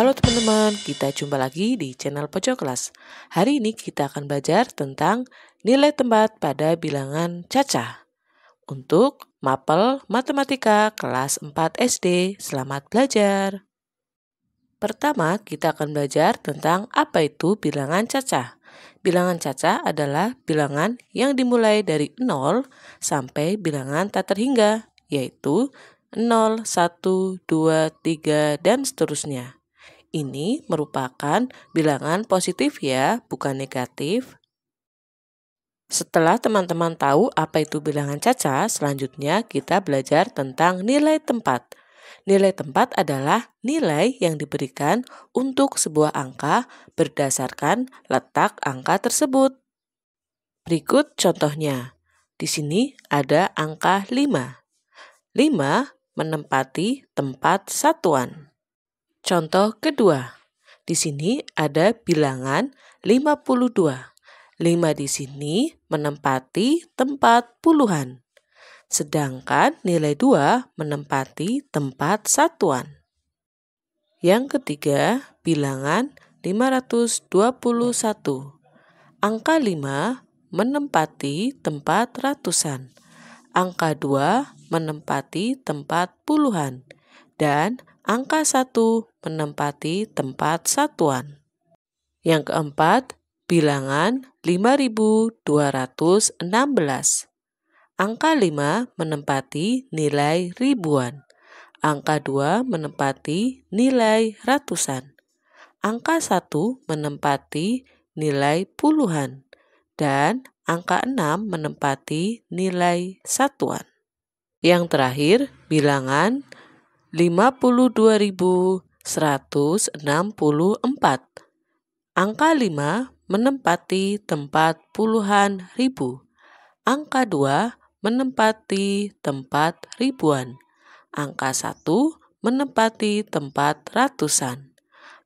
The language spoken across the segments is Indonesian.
Halo teman-teman, kita jumpa lagi di channel Pojok Kelas. Hari ini kita akan belajar tentang nilai tempat pada bilangan cacah. Untuk mapel matematika kelas 4 SD, selamat belajar. Pertama, kita akan belajar tentang apa itu bilangan cacah. Bilangan cacah adalah bilangan yang dimulai dari 0 sampai bilangan tak terhingga, yaitu 0, 1, 2, 3, dan seterusnya ini merupakan bilangan positif ya, bukan negatif. Setelah teman-teman tahu apa itu bilangan cacah, selanjutnya kita belajar tentang nilai tempat. Nilai tempat adalah nilai yang diberikan untuk sebuah angka berdasarkan letak angka tersebut. Berikut contohnya. Di sini ada angka 5. 5 menempati tempat satuan. Contoh kedua. Di sini ada bilangan 52. 5 di sini menempati tempat puluhan. Sedangkan nilai 2 menempati tempat satuan. Yang ketiga, bilangan 521. Angka 5 menempati tempat ratusan. Angka 2 menempati tempat puluhan. Dan angka 1 menempati tempat satuan. Yang keempat, bilangan 5216. Angka 5 menempati nilai ribuan. Angka 2 menempati nilai ratusan. Angka 1 menempati nilai puluhan. Dan angka 6 menempati nilai satuan. Yang terakhir, bilangan 52.164. Angka 5 menempati tempat puluhan ribu. Angka 2 menempati tempat ribuan. Angka 1 menempati tempat ratusan.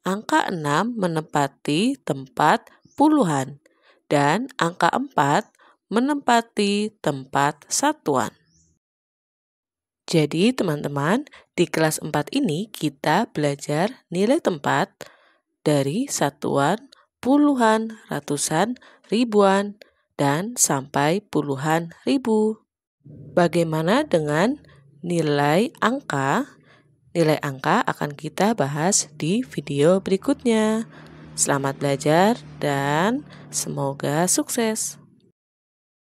Angka 6 menempati tempat puluhan. Dan angka 4 menempati tempat satuan. Jadi teman-teman, di kelas 4 ini kita belajar nilai tempat dari satuan, puluhan, ratusan, ribuan, dan sampai puluhan ribu. Bagaimana dengan nilai angka? Nilai angka akan kita bahas di video berikutnya. Selamat belajar dan semoga sukses.